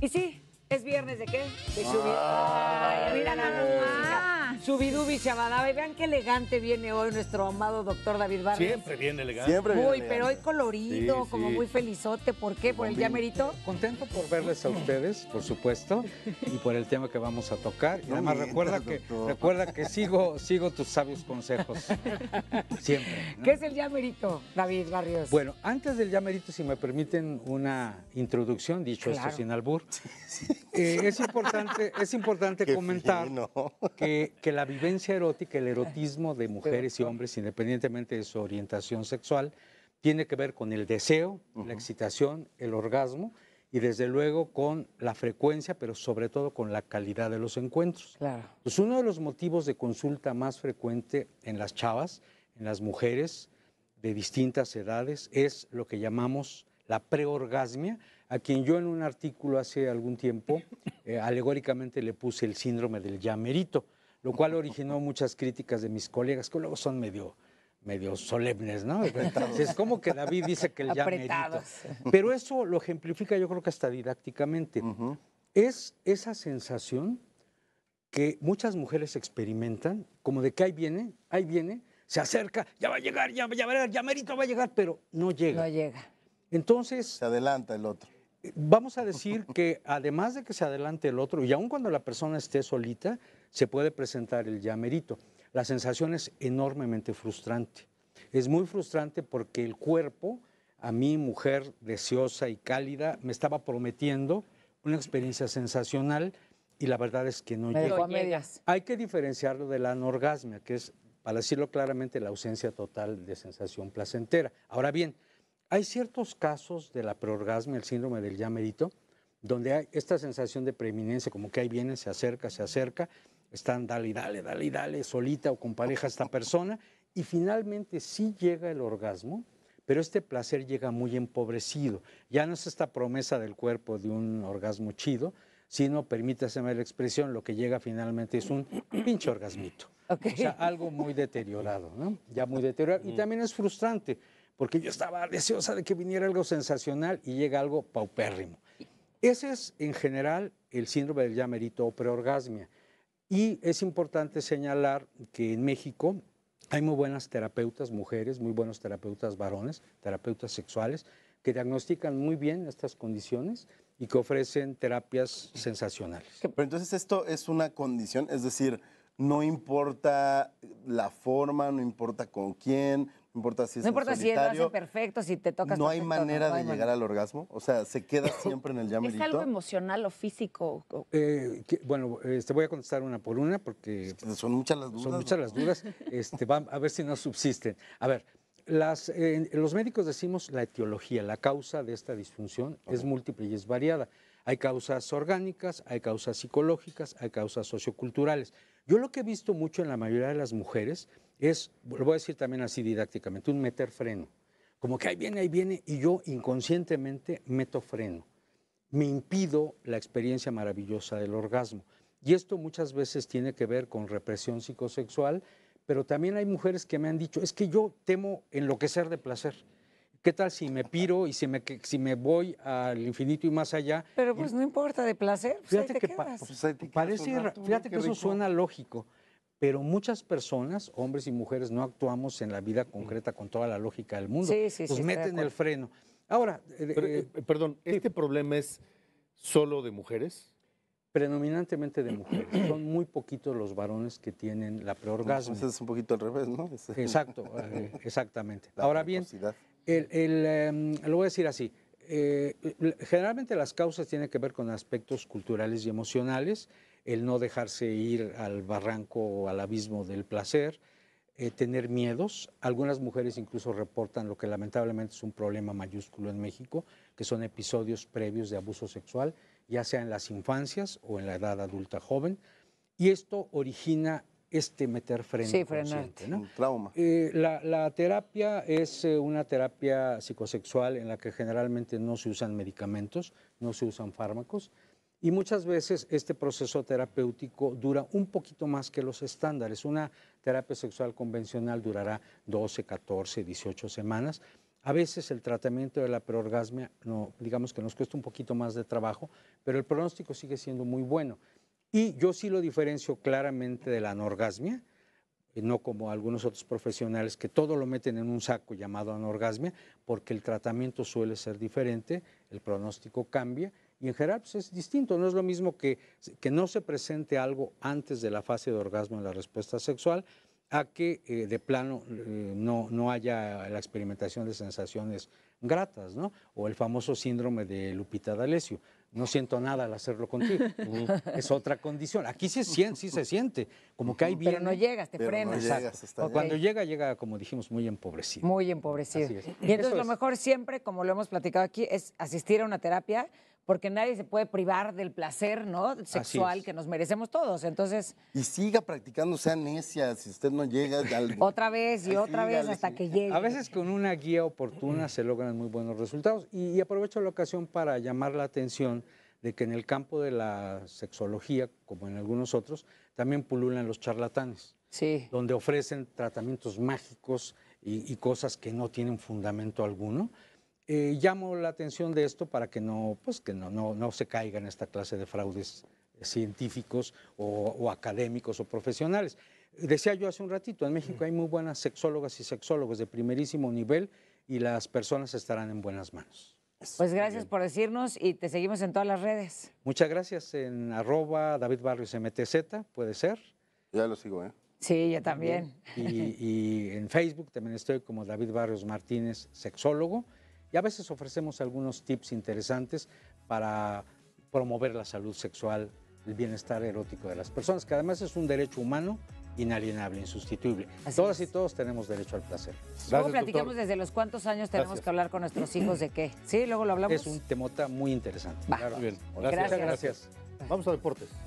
Y sí, es viernes de qué? De subir. Ah. Ay, mira la mamá. Subidubi Shabadaba. vean qué elegante viene hoy nuestro amado doctor David Barrios. Siempre viene elegante. Siempre Uy, pero hoy colorido, como muy felizote. ¿Por qué? ¿Por el llamerito? Contento por verles a ustedes, por supuesto, y por el tema que vamos a tocar. Y además recuerda que, recuerda que sigo, sigo tus sabios consejos. Siempre. ¿Qué es el llamerito, David Barrios? Bueno, antes del llamerito, si me permiten una introducción, dicho esto sin albur. Eh, es importante, comentar que, la vivencia erótica, el erotismo de mujeres y hombres, independientemente de su orientación sexual, tiene que ver con el deseo, la excitación, el orgasmo y desde luego con la frecuencia, pero sobre todo con la calidad de los encuentros. Claro. Pues, uno de los motivos de consulta más frecuente en las chavas, en las mujeres de distintas edades, es lo que llamamos la preorgasmia, a quien yo en un artículo hace algún tiempo eh, alegóricamente le puse el síndrome del llamerito, lo cual originó muchas críticas de mis colegas, que luego son medio, medio solemnes, ¿no? Es como que David dice que el llamerito. Pero eso lo ejemplifica yo creo que hasta didácticamente. Es esa sensación que muchas mujeres experimentan, como de que ahí viene, ahí viene, se acerca, ya va a llegar, ya, ya va a llegar, llamerito va a llegar, pero no llega. No llega. Entonces. Se adelanta el otro. Vamos a decir que además de que se adelante el otro, y aun cuando la persona esté solita, se puede presentar el llamerito. La sensación es enormemente frustrante. Es muy frustrante porque el cuerpo, a mí, mujer deseosa y cálida, me estaba prometiendo una experiencia sensacional y la verdad es que no llega. a medias. Hay que diferenciarlo de la anorgasmia, que es, para decirlo claramente, la ausencia total de sensación placentera. Ahora bien, hay ciertos casos de la preorgasmia, el síndrome del ya donde hay esta sensación de preeminencia, como que ahí viene, se acerca, se acerca, están dale, dale, dale, dale, solita o con pareja esta persona, y finalmente sí llega el orgasmo, pero este placer llega muy empobrecido. Ya no es esta promesa del cuerpo de un orgasmo chido, sino, permítaseme la expresión, lo que llega finalmente es un pinche orgasmito. O sea, algo muy deteriorado, ¿no? Ya muy deteriorado. Y mm. también es frustrante, porque yo estaba deseosa de que viniera algo sensacional y llega algo paupérrimo. Ese es en general el síndrome del llamerito o preorgasmia. Y es importante señalar que en México hay muy buenas terapeutas mujeres, muy buenos terapeutas varones, terapeutas sexuales, que diagnostican muy bien estas condiciones y que ofrecen terapias sensacionales. Pero entonces esto es una condición, es decir, no importa la forma, no importa con quién, no importa si es perfecto, si te tocas. No hay manera de llegar al orgasmo. O sea, se queda siempre en el llamerito. ¿Es algo emocional o físico? Eh, bueno, te este, voy a contestar una por una porque. son muchas las dudas. Son muchas las dudas. Este, a ver si no subsisten. A ver, los médicos decimos la etiología, la causa de esta disfunción es múltiple y es variada. Hay causas orgánicas, hay causas psicológicas, hay causas socioculturales. Yo lo que he visto mucho en la mayoría de las mujeres es, lo voy a decir también así didácticamente, un meter freno. Como que ahí viene, ahí viene, y yo inconscientemente meto freno. Me impido la experiencia maravillosa del orgasmo. Y esto muchas veces tiene que ver con represión psicosexual, pero también hay mujeres que me han dicho, es que yo temo enloquecer de placer. ¿Qué tal si me piro y si me, si me voy al infinito y más allá? Pero pues no importa de placer. Pues, fíjate que pues, parece, fíjate que eso suena lógico, pero muchas personas, hombres y mujeres, no actuamos en la vida mm. concreta con toda la lógica del mundo. Sí, sí, Nos meten el freno. Ahora, eh, eh, eh, perdón, ¿este problema es solo de mujeres? Predominantemente de mujeres. Son muy poquitos los varones que tienen la preorgasmo. Entonces es un poquito al revés, ¿no? Exacto, exactamente. Ahora bien, el, em, lo voy a decir así. Eh, generalmente las causas tienen que ver con aspectos culturales y emocionales, el no dejarse ir al barranco o al abismo del placer, eh, tener miedos. Algunas mujeres incluso reportan lo que lamentablemente es un problema mayúsculo en México, que son episodios previos de abuso sexual, ya sea en las infancias o en la edad adulta joven. Y esto origina este meter freno. Un trauma. Eh, la, terapia es eh, una terapia psicosexual en la que generalmente no se usan medicamentos, no se usan fármacos. Y muchas veces este proceso terapéutico dura un poquito más que los estándares. Una terapia sexual convencional durará 12, 14, 18 semanas. A veces el tratamiento de la preorgasmia, no, digamos que nos cuesta un poquito más de trabajo, pero el pronóstico sigue siendo muy bueno. Y yo sí lo diferencio claramente de la anorgasmia, no como algunos otros profesionales que todo lo meten en un saco llamado anorgasmia, porque el tratamiento suele ser diferente, el pronóstico cambia y en general pues, es distinto. No es lo mismo que, que no se presente algo antes de la fase de orgasmo en la respuesta sexual a que eh, de plano eh, no, haya la experimentación de sensaciones gratas, O el famoso síndrome de Lupita D'Alessio no siento nada al hacerlo contigo. es otra condición. Aquí sí, se siente, como que hay bien. Pero no llegas, te frenas. Cuando llega, llega, como dijimos, muy empobrecido. Muy empobrecido. Y entonces lo mejor siempre, como lo hemos platicado aquí, es asistir a una terapia porque nadie se puede privar del placer ¿no? sexual que nos merecemos todos. Entonces. Y siga practicando, sea necia, si usted no llega. otra vez y otra vez hasta que llegue. A veces con una guía oportuna se logran muy buenos resultados. Y, aprovecho la ocasión para llamar la atención de que en el campo de la sexología, como en algunos otros, también pululan los charlatanes. Sí. Donde ofrecen tratamientos mágicos y cosas que no tienen fundamento alguno. Eh, llamo la atención de esto para que no, pues, que no, no, no se caigan esta clase de fraudes eh, científicos o, académicos o profesionales. Decía yo hace un ratito, en México hay muy buenas sexólogas y sexólogos de primerísimo nivel y las personas estarán en buenas manos. Pues gracias por decirnos y te seguimos en todas las redes. Muchas gracias en arroba David Barrios MTZ, puede ser. Ya lo sigo, ¿eh? Sí, yo también. Y, y en Facebook también estoy como David Barrios Martínez, sexólogo. Y a veces ofrecemos algunos tips interesantes para promover la salud sexual, el bienestar erótico de las personas, que además es un derecho humano inalienable, insustituible. Todas y todos tenemos derecho al placer. luego platicamos desde los cuántos años tenemos que hablar con nuestros hijos de qué. Sí, luego lo hablamos. Es un temota muy interesante. Muy bien. Gracias. Muchas gracias. Vamos a deportes.